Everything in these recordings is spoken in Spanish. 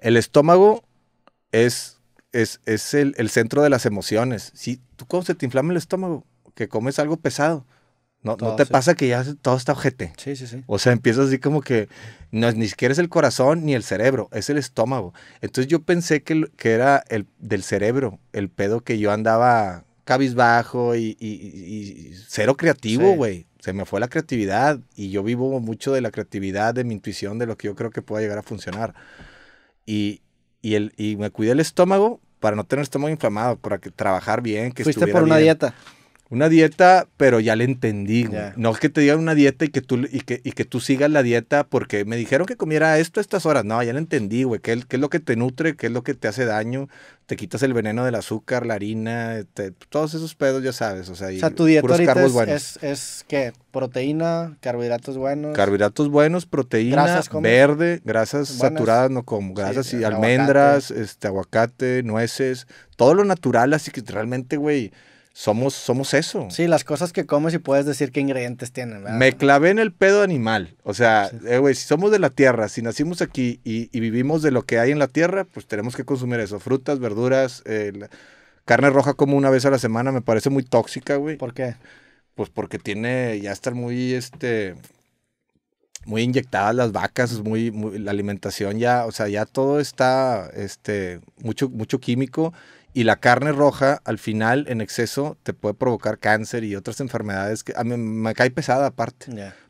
El estómago es, es, el, centro de las emociones. Si tú cómo se te inflama el estómago, que comes algo pesado, no, no te pasa que ya todo está ojete. Sí, sí, sí. O sea, empiezas así como que no, ni siquiera es el corazón ni el cerebro, es el estómago. Entonces yo pensé que, que era el del cerebro, el pedo que yo andaba cabizbajo y, y, cero creativo, güey. Se me fue la creatividad y yo vivo mucho de la creatividad, de mi intuición, de lo que yo creo que pueda llegar a funcionar y, y, el, y me cuidé el estómago para no tener el estómago inflamado, para que trabajar bien, que Fuiste por una dieta. Una dieta, pero ya le entendí. güey. No es que te digan una dieta y que, tú, y, que, tú sigas la dieta porque me dijeron que comiera esto a estas horas. No, ya la entendí, güey. ¿Qué, es lo que te nutre? ¿Qué es lo que te hace daño? Te quitas el veneno del azúcar, la harina, todos esos pedos, ya sabes. O sea, tu dieta es, buenos. es, ¿qué? Proteína, carbohidratos buenos. Carbohidratos buenos, proteína, verde, grasas saturadas, no como grasas y almendras, este aguacate, nueces, todo lo natural, así que realmente, güey somos, somos eso. Sí, las cosas que comes y puedes decir qué ingredientes tienen. ¿verdad? Me clavé en el pedo animal. O sea, eh, güey, si somos de la tierra, si nacimos aquí y, vivimos de lo que hay en la tierra, pues tenemos que consumir eso. Frutas, verduras, carne roja como una vez a la semana me parece muy tóxica, güey. ¿Por qué? Pues porque tiene, ya está muy, este, muy inyectadas las vacas, muy, muy, la alimentación ya, o sea, ya todo está, este, mucho, mucho químico y la carne roja, al final, en exceso, te puede provocar cáncer y otras enfermedades que a mí me cae pesada aparte.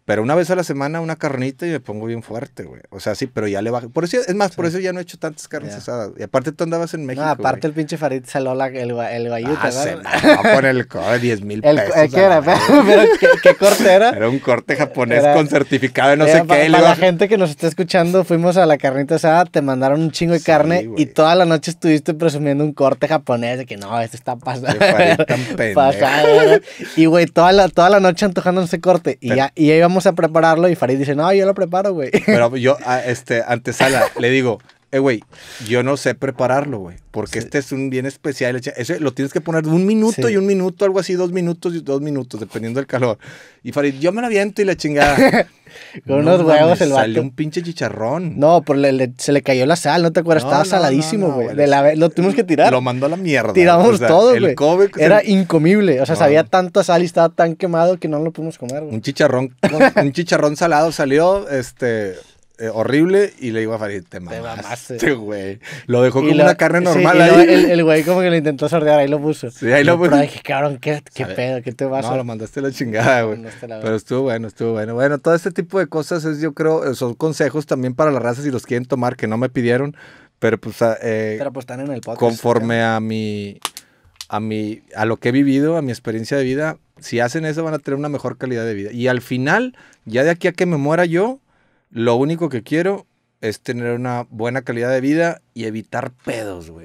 Pero una vez a la semana una carnita y me pongo bien fuerte, güey. O sea, sí, pero ya le bajé. Por es más, por eso ya no he hecho tantas carnes asadas. Y aparte tú andabas en México. Ah, aparte el pinche Farid saló el, el ah, se con el 10 mil pesos. Eh, ¿Qué era? ¿qué, corte era? Era un corte japonés con certificado de no sé qué. Para la gente que nos está escuchando, fuimos a la carnita asada, te mandaron un chingo de carne y toda la noche estuviste presumiendo un corte japonés, de que no, esto está pasando y güey, toda la, toda la noche antojando ese corte. Y, ya, y íbamos a prepararlo y Farid dice, no, yo lo preparo, güey. Pero yo, ah, este, ante este, antesala, le digo, eh, güey, yo no sé prepararlo, güey, porque este es un bien especial. Ese lo tienes que poner un minuto y un minuto, algo así, dos minutos y dos minutos, dependiendo del calor. Y Farid, yo me la aviento y la chingada. Con unos huevos el vato. Salió un pinche chicharrón. No, por se le cayó la sal, ¿no te acuerdas? Estaba saladísimo, güey. lo tuvimos que tirar. Lo mandó a la mierda. Tiramos todo, güey. Era incomible. O sea, sabía tanta sal y estaba tan quemado que no lo pudimos comer, güey. Un chicharrón, un chicharrón salado salió, este, eh, horrible y le iba a Farid, te mamaste, güey. Lo dejó como una carne normal el güey como que lo intentó sordear, ahí lo puso. Sí, ahí lo puso. Pero dije, cabrón, ¿qué, qué pedo? ¿Qué te vas No, lo mandaste la chingada, güey. Pero estuvo bueno, estuvo bueno. Bueno, todo este tipo de cosas es, yo creo, eh, son consejos también para las razas si los quieren tomar, que no me pidieron. Pero pues, ah, eh, pero pues están en el podcast. Conforme a mi, a mi, a lo que he vivido, a mi experiencia de vida, si hacen eso van a tener una mejor calidad de vida. Y al final, ya de aquí a que me muera yo, lo único que quiero es tener una buena calidad de vida y evitar pedos, güey.